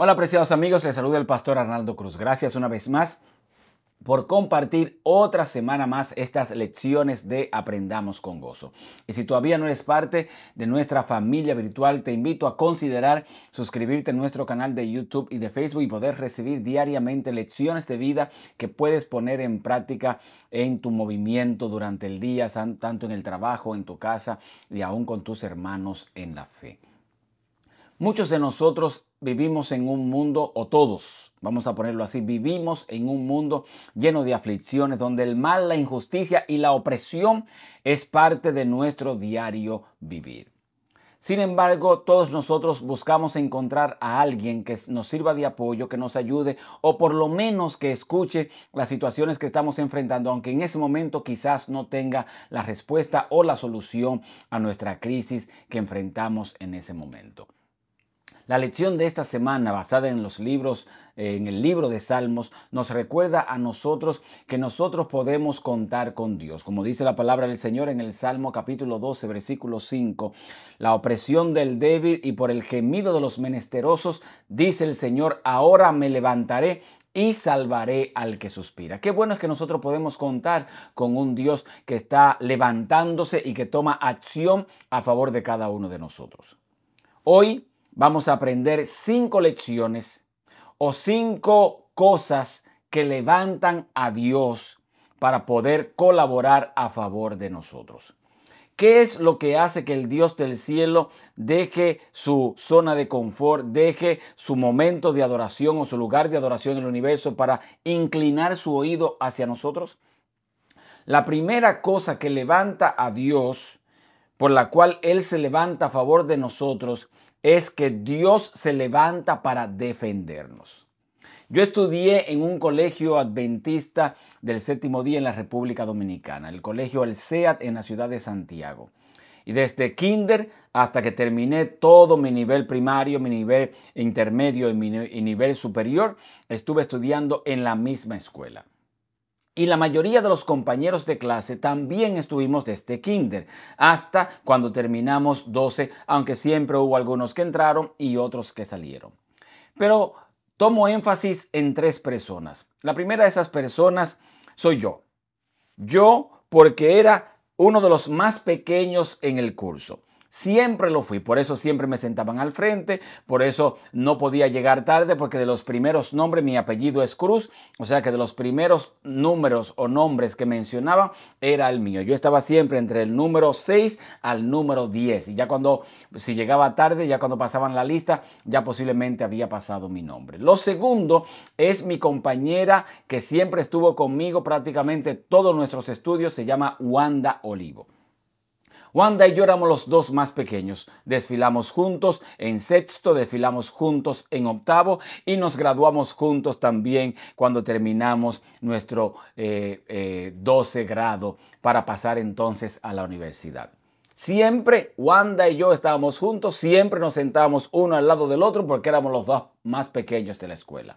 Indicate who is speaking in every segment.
Speaker 1: Hola apreciados amigos, les saluda el pastor Arnaldo Cruz. Gracias una vez más por compartir otra semana más estas lecciones de Aprendamos con Gozo. Y si todavía no eres parte de nuestra familia virtual, te invito a considerar suscribirte a nuestro canal de YouTube y de Facebook y poder recibir diariamente lecciones de vida que puedes poner en práctica en tu movimiento durante el día, tanto en el trabajo, en tu casa y aún con tus hermanos en la fe. Muchos de nosotros vivimos en un mundo, o todos, vamos a ponerlo así, vivimos en un mundo lleno de aflicciones, donde el mal, la injusticia y la opresión es parte de nuestro diario vivir. Sin embargo, todos nosotros buscamos encontrar a alguien que nos sirva de apoyo, que nos ayude o por lo menos que escuche las situaciones que estamos enfrentando, aunque en ese momento quizás no tenga la respuesta o la solución a nuestra crisis que enfrentamos en ese momento. La lección de esta semana, basada en los libros, en el libro de Salmos, nos recuerda a nosotros que nosotros podemos contar con Dios. Como dice la palabra del Señor en el Salmo capítulo 12, versículo 5, la opresión del débil y por el gemido de los menesterosos, dice el Señor, ahora me levantaré y salvaré al que suspira. Qué bueno es que nosotros podemos contar con un Dios que está levantándose y que toma acción a favor de cada uno de nosotros. Hoy vamos a aprender cinco lecciones o cinco cosas que levantan a Dios para poder colaborar a favor de nosotros. ¿Qué es lo que hace que el Dios del cielo deje su zona de confort, deje su momento de adoración o su lugar de adoración en el universo para inclinar su oído hacia nosotros? La primera cosa que levanta a Dios, por la cual Él se levanta a favor de nosotros, es que Dios se levanta para defendernos. Yo estudié en un colegio adventista del séptimo día en la República Dominicana, el colegio El SEAT en la ciudad de Santiago. Y desde kinder hasta que terminé todo mi nivel primario, mi nivel intermedio y mi nivel superior, estuve estudiando en la misma escuela y la mayoría de los compañeros de clase también estuvimos desde kinder hasta cuando terminamos 12, aunque siempre hubo algunos que entraron y otros que salieron. Pero tomo énfasis en tres personas. La primera de esas personas soy yo. Yo porque era uno de los más pequeños en el curso. Siempre lo fui, por eso siempre me sentaban al frente, por eso no podía llegar tarde, porque de los primeros nombres, mi apellido es Cruz, o sea que de los primeros números o nombres que mencionaban era el mío. Yo estaba siempre entre el número 6 al número 10 y ya cuando, si llegaba tarde, ya cuando pasaban la lista, ya posiblemente había pasado mi nombre. Lo segundo es mi compañera que siempre estuvo conmigo prácticamente todos nuestros estudios, se llama Wanda Olivo. Wanda y yo éramos los dos más pequeños. Desfilamos juntos en sexto, desfilamos juntos en octavo y nos graduamos juntos también cuando terminamos nuestro 12 eh, eh, grado para pasar entonces a la universidad. Siempre Wanda y yo estábamos juntos, siempre nos sentábamos uno al lado del otro porque éramos los dos más pequeños de la escuela.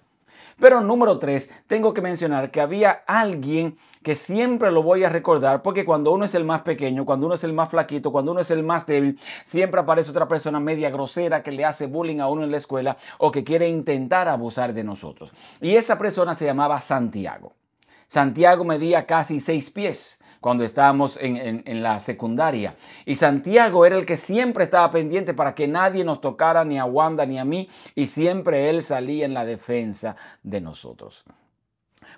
Speaker 1: Pero número tres, tengo que mencionar que había alguien que siempre lo voy a recordar porque cuando uno es el más pequeño, cuando uno es el más flaquito, cuando uno es el más débil, siempre aparece otra persona media grosera que le hace bullying a uno en la escuela o que quiere intentar abusar de nosotros. Y esa persona se llamaba Santiago. Santiago medía casi seis pies cuando estábamos en, la secundaria. Y Santiago era el que siempre estaba pendiente para que nadie nos tocara, ni a Wanda ni a mí, y siempre él salía en la defensa de nosotros.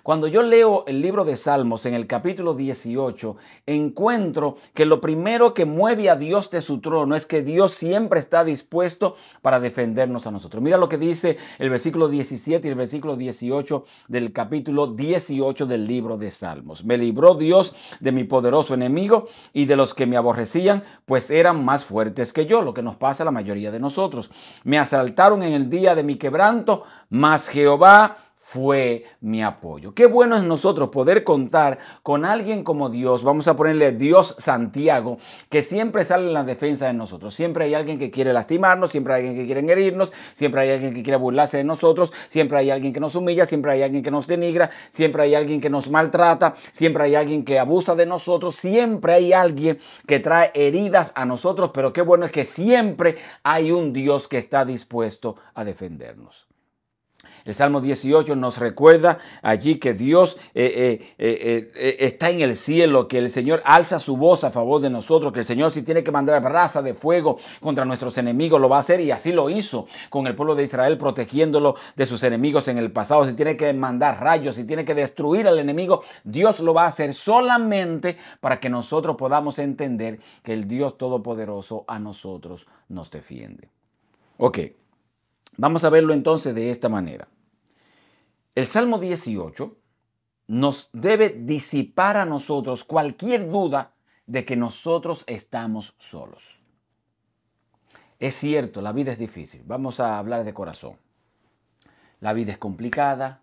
Speaker 1: Cuando yo leo el libro de Salmos en el capítulo 18, encuentro que lo primero que mueve a Dios de su trono es que Dios siempre está dispuesto para defendernos a nosotros. Mira lo que dice el versículo 17 y el versículo 18 del capítulo 18 del libro de Salmos. Me libró Dios de mi poderoso enemigo y de los que me aborrecían, pues eran más fuertes que yo, lo que nos pasa a la mayoría de nosotros. Me asaltaron en el día de mi quebranto, mas Jehová fue mi apoyo. Qué bueno es nosotros poder contar con alguien como Dios, vamos a ponerle Dios Santiago, que siempre sale en la defensa de nosotros. Siempre hay alguien que quiere lastimarnos, siempre hay alguien que quiere herirnos, siempre hay alguien que quiere burlarse de nosotros, siempre hay alguien que nos humilla, siempre hay alguien que nos denigra, siempre hay alguien que nos maltrata, siempre hay alguien que abusa de nosotros, siempre hay alguien que trae heridas a nosotros, pero qué bueno es que siempre hay un Dios que está dispuesto a defendernos. El Salmo 18 nos recuerda allí que Dios eh, eh, eh, está en el cielo, que el Señor alza su voz a favor de nosotros, que el Señor si tiene que mandar raza de fuego contra nuestros enemigos, lo va a hacer y así lo hizo con el pueblo de Israel protegiéndolo de sus enemigos en el pasado. Si tiene que mandar rayos, si tiene que destruir al enemigo, Dios lo va a hacer solamente para que nosotros podamos entender que el Dios Todopoderoso a nosotros nos defiende. Ok. Vamos a verlo entonces de esta manera. El Salmo 18 nos debe disipar a nosotros cualquier duda de que nosotros estamos solos. Es cierto, la vida es difícil. Vamos a hablar de corazón. La vida es complicada,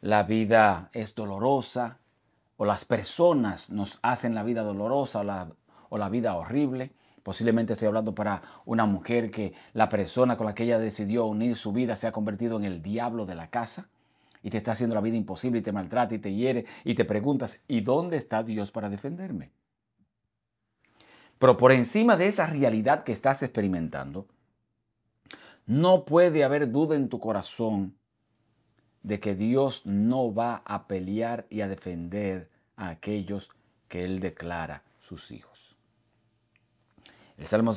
Speaker 1: la vida es dolorosa, o las personas nos hacen la vida dolorosa o la, o la vida horrible. Posiblemente estoy hablando para una mujer que la persona con la que ella decidió unir su vida se ha convertido en el diablo de la casa y te está haciendo la vida imposible y te maltrata y te hiere y te preguntas, ¿y dónde está Dios para defenderme? Pero por encima de esa realidad que estás experimentando, no puede haber duda en tu corazón de que Dios no va a pelear y a defender a aquellos que Él declara sus hijos. El Salmo,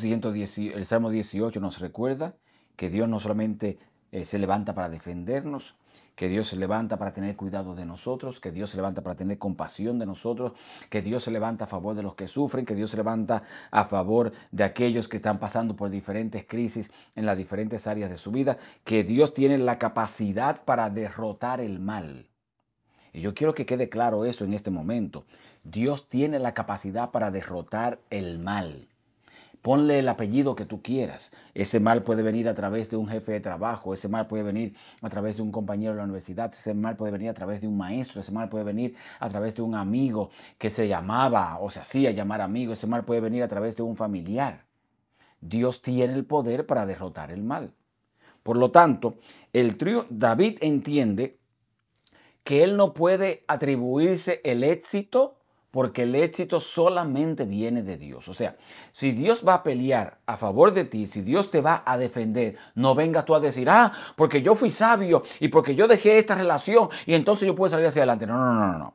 Speaker 1: 18 nos recuerda que Dios no solamente eh, se levanta para defendernos, que Dios se levanta para tener cuidado de nosotros, que Dios se levanta para tener compasión de nosotros, que Dios se levanta a favor de los que sufren, que Dios se levanta a favor de aquellos que están pasando por diferentes crisis en las diferentes áreas de su vida, que Dios tiene la capacidad para derrotar el mal. Y yo quiero que quede claro eso en este momento. Dios tiene la capacidad para derrotar el mal. Ponle el apellido que tú quieras. Ese mal puede venir a través de un jefe de trabajo, ese mal puede venir a través de un compañero de la universidad, ese mal puede venir a través de un maestro, ese mal puede venir a través de un amigo que se llamaba o se hacía llamar amigo, ese mal puede venir a través de un familiar. Dios tiene el poder para derrotar el mal. Por lo tanto, el trío David entiende que él no puede atribuirse el éxito porque el éxito solamente viene de Dios. O sea, si Dios va a pelear a favor de ti, si Dios te va a defender, no venga tú a decir, ah, porque yo fui sabio y porque yo dejé esta relación y entonces yo puedo salir hacia adelante. No, no, no, no.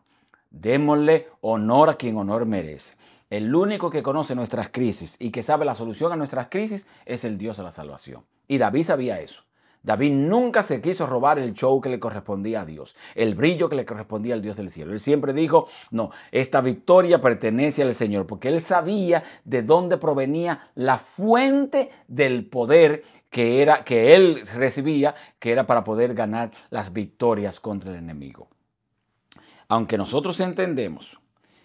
Speaker 1: Démosle honor a quien honor merece. El único que conoce nuestras crisis y que sabe la solución a nuestras crisis es el Dios de la salvación. Y David sabía eso. David nunca se quiso robar el show que le correspondía a Dios, el brillo que le correspondía al Dios del cielo. Él siempre dijo, no, esta victoria pertenece al Señor, porque él sabía de dónde provenía la fuente del poder que, era, que él recibía, que era para poder ganar las victorias contra el enemigo. Aunque nosotros entendemos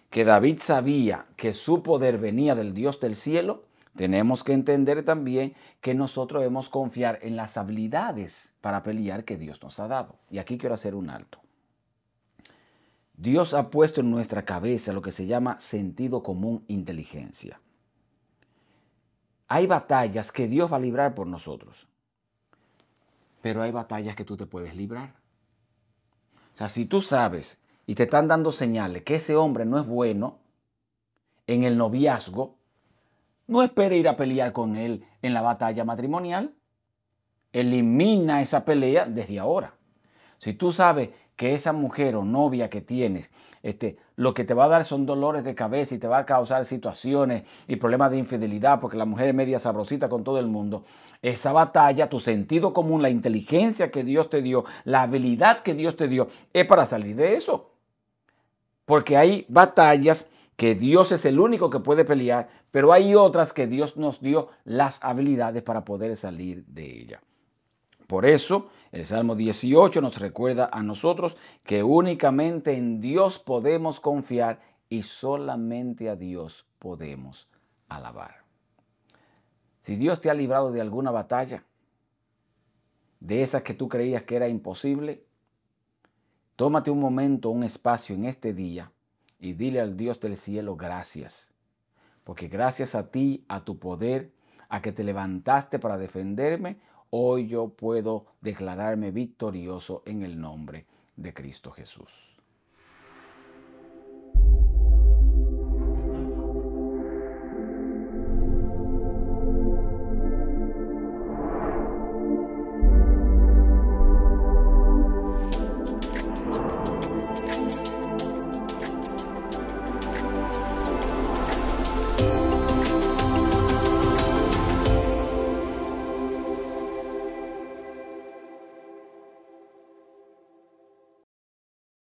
Speaker 1: que David sabía que su poder venía del Dios del cielo, tenemos que entender también que nosotros debemos confiar en las habilidades para pelear que Dios nos ha dado. Y aquí quiero hacer un alto. Dios ha puesto en nuestra cabeza lo que se llama sentido común inteligencia. Hay batallas que Dios va a librar por nosotros, pero hay batallas que tú te puedes librar. O sea, si tú sabes y te están dando señales que ese hombre no es bueno en el noviazgo, no espere ir a pelear con él en la batalla matrimonial. Elimina esa pelea desde ahora. Si tú sabes que esa mujer o novia que tienes, este, lo que te va a dar son dolores de cabeza y te va a causar situaciones y problemas de infidelidad, porque la mujer es media sabrosita con todo el mundo. Esa batalla, tu sentido común, la inteligencia que Dios te dio, la habilidad que Dios te dio, es para salir de eso. Porque hay batallas que Dios es el único que puede pelear, pero hay otras que Dios nos dio las habilidades para poder salir de ella. Por eso, el Salmo 18 nos recuerda a nosotros que únicamente en Dios podemos confiar y solamente a Dios podemos alabar. Si Dios te ha librado de alguna batalla, de esas que tú creías que era imposible, tómate un momento, un espacio en este día y dile al Dios del cielo gracias. Porque gracias a ti, a tu poder, a que te levantaste para defenderme, hoy yo puedo declararme victorioso en el nombre de Cristo Jesús.